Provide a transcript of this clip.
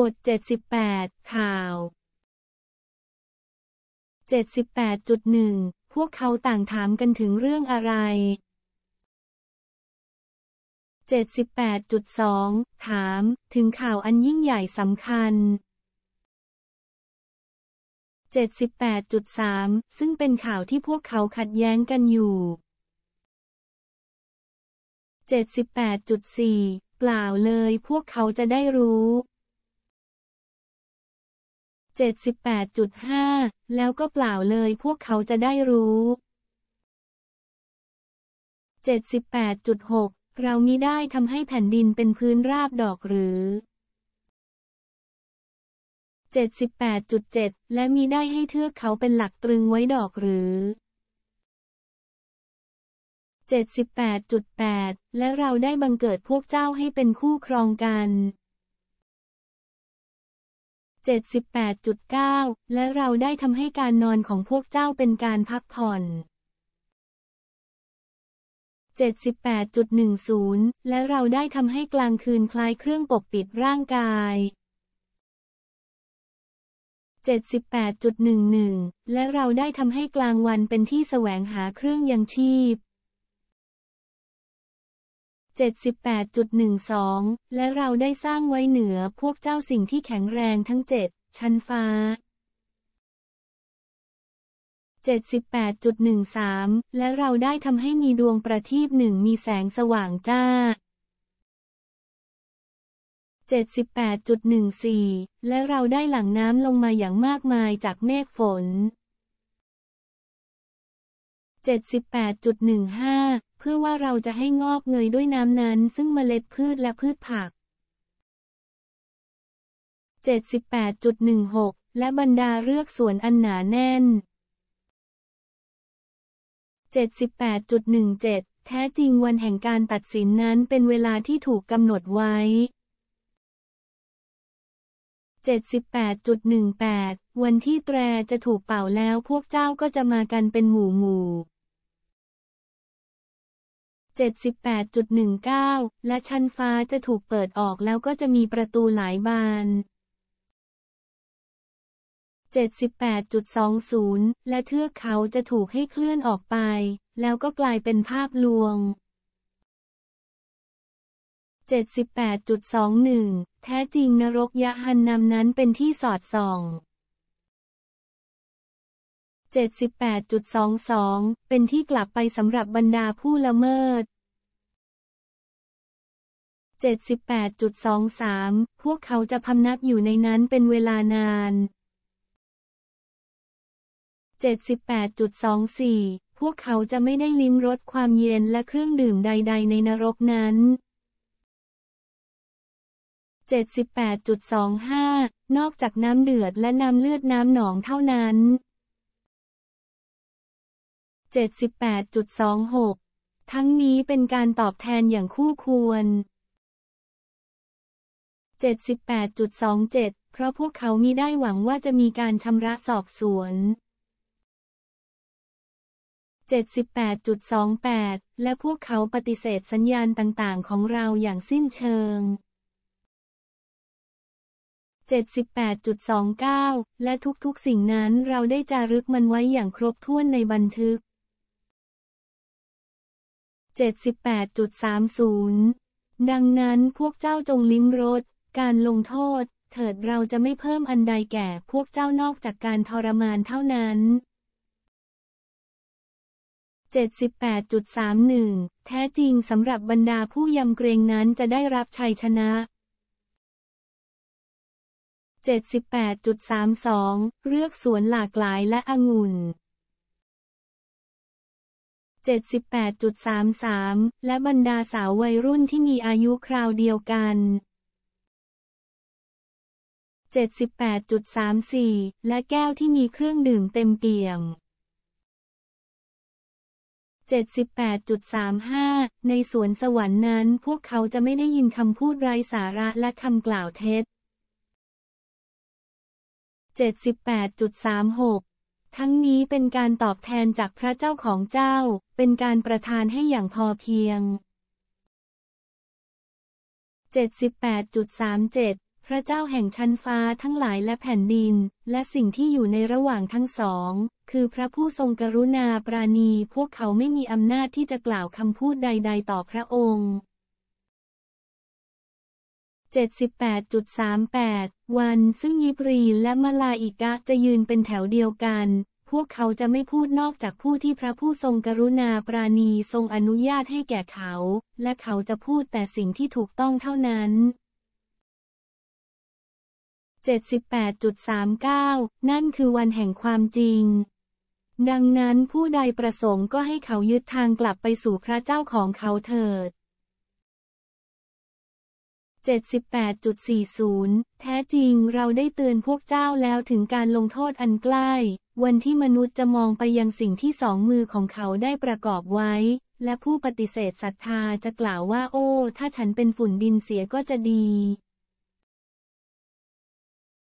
บท 78 ข่าว 78.1 พวกเขาต่างถามกันถึงเรื่องอะไร 78.2 ถามถึงข่าวอันยิ่งใหญ่สำคัญ 78.3 ซึ่งเป็นข่าวที่พวกเขาขัดแย้งกันอยู่ 78.4เปล่าเลยพวกเขาจะได้รู้78.5 แล้วก็เปล่าเลยพวกเขาจะได้รู้ 78.6 เรามิได้ทำให้แผ่นดินเป็นพื้นราบดอกหรือ 78.7 และมิได้ให้เทือกเขาเป็นหลักตรึงไว้ดอกหรือ 78.8 และเราได้บังเกิดพวกเจ้าให้เป็นคู่ครองกัน78.9 และเราได้ทำให้การนอนของพวกเจ้าเป็นการพักผ่อน 78.10 และเราได้ทำให้กลางคืนคล้ายเครื่องปกปิดร่างกาย 78.11 และเราได้ทำให้กลางวันเป็นที่แสวงหาเครื่องยังชีพ78.12 และเราได้สร้างไว้เหนือพวกเจ้าสิ่งที่แข็งแรงทั้งเจ็ดชั้นฟ้า 78.13 และเราได้ทำให้มีดวงประทีปหนึ่งมีแสงสว่างจ้า 78.14 และเราได้หลั่งน้ำลงมาอย่างมากมายจากเมฆฝน 78.15พื่อว่าเราจะให้งอกเงยด้วยน้ำนั้น ซึ่งเมล็ดพืชและพืชผัก 78.16 และบรรดาเลือกสวนอันหนาแน่น 78.17 แท้จริงวันแห่งการตัดสินนั้นเป็นเวลาที่ถูกกำหนดไว้ 78.18 วันที่แตรจะถูกเป่าแล้วพวกเจ้าก็จะมากันเป็นหมู่หมู่78.19 และชั้นฟ้าจะถูกเปิดออกแล้วก็จะมีประตูหลายบาน78.20 และเทือกเขาจะถูกให้เคลื่อนออกไปแล้วก็กลายเป็นภาพลวง 78.21 แท้จริงนรกยะหันนำนั้นเป็นที่สอดส่อง78.22 เป็นที่กลับไปสำหรับบรรดาผู้ละเมิด 78.23 พวกเขาจะพำนักอยู่ในนั้นเป็นเวลานาน 78.24 พวกเขาจะไม่ได้ลิ้มรสความเย็นและเครื่องดื่มใด ๆ ในนรกนั้น 78.25 นอกจากน้ำเดือดและน้ำเลือดน้ำหนองเท่านั้น78.26 ทั้งนี้เป็นการตอบแทนอย่างคู่ควร 78.27 เพราะพวกเขามีได้หวังว่าจะมีการชำระสอบสวน 78.28 และพวกเขาปฏิเสธสัญญาณต่าง ๆ ของเราอย่างสิ้นเชิง 78.29 และทุกๆสิ่งนั้นเราได้จารึกมันไว้อย่างครบถ้วนในบันทึก78.30 ดังนั้นพวกเจ้าจงลิ้มรสการลงโทษ เถิดเราจะไม่เพิ่มอันใดแก่พวกเจ้านอกจากการทรมานเท่านั้น 78.31 แท้จริงสำหรับบรรดาผู้ยำเกรงนั้นจะได้รับชัยชนะ 78.32เลือกสวนหลากหลายและองุ่น78.33 และบรรดาสาววัยรุ่นที่มีอายุคราวเดียวกัน 78.34 และแก้วที่มีเครื่องดื่มเต็มเปี่ยม 78.35 ในสวนสวรรค์นั้นพวกเขาจะไม่ได้ยินคำพูดไร้สาระและคำกล่าวเท็จ78.36ทั้งนี้เป็นการตอบแทนจากพระเจ้าของเจ้า เป็นการประทานให้อย่างพอเพียง 78.37 พระเจ้าแห่งชั้นฟ้าทั้งหลายและแผ่นดิน และสิ่งที่อยู่ในระหว่างทั้งสอง คือพระผู้ทรงกรุณาปราณีพวกเขาไม่มีอำนาจที่จะกล่าวคำพูดใดๆต่อพระองค์78.38 วัน ซึ่งยิบรีและมาลาอิกะจะยืนเป็นแถวเดียวกัน พวกเขาจะไม่พูดนอกจากผู้ที่พระผู้ทรงกรุณาปราณีทรงอนุญาตให้แก่เขา และเขาจะพูดแต่สิ่งที่ถูกต้องเท่านั้น 78.39 นั่นคือวันแห่งความจริง ดังนั้นผู้ใดประสงค์ก็ให้เขายึดทางกลับไปสู่พระเจ้าของเขาเถิด78.40 แท้จริงเราได้เตือนพวกเจ้าแล้วถึงการลงโทษอันใกล้ วันที่มนุษย์จะมองไปยังสิ่งที่สองมือของเขาได้ประกอบไว้ และผู้ปฏิเสธศรัทธาจะกล่าวว่าโอ้ ถ้าฉันเป็นฝุ่นดินเสียก็จะดี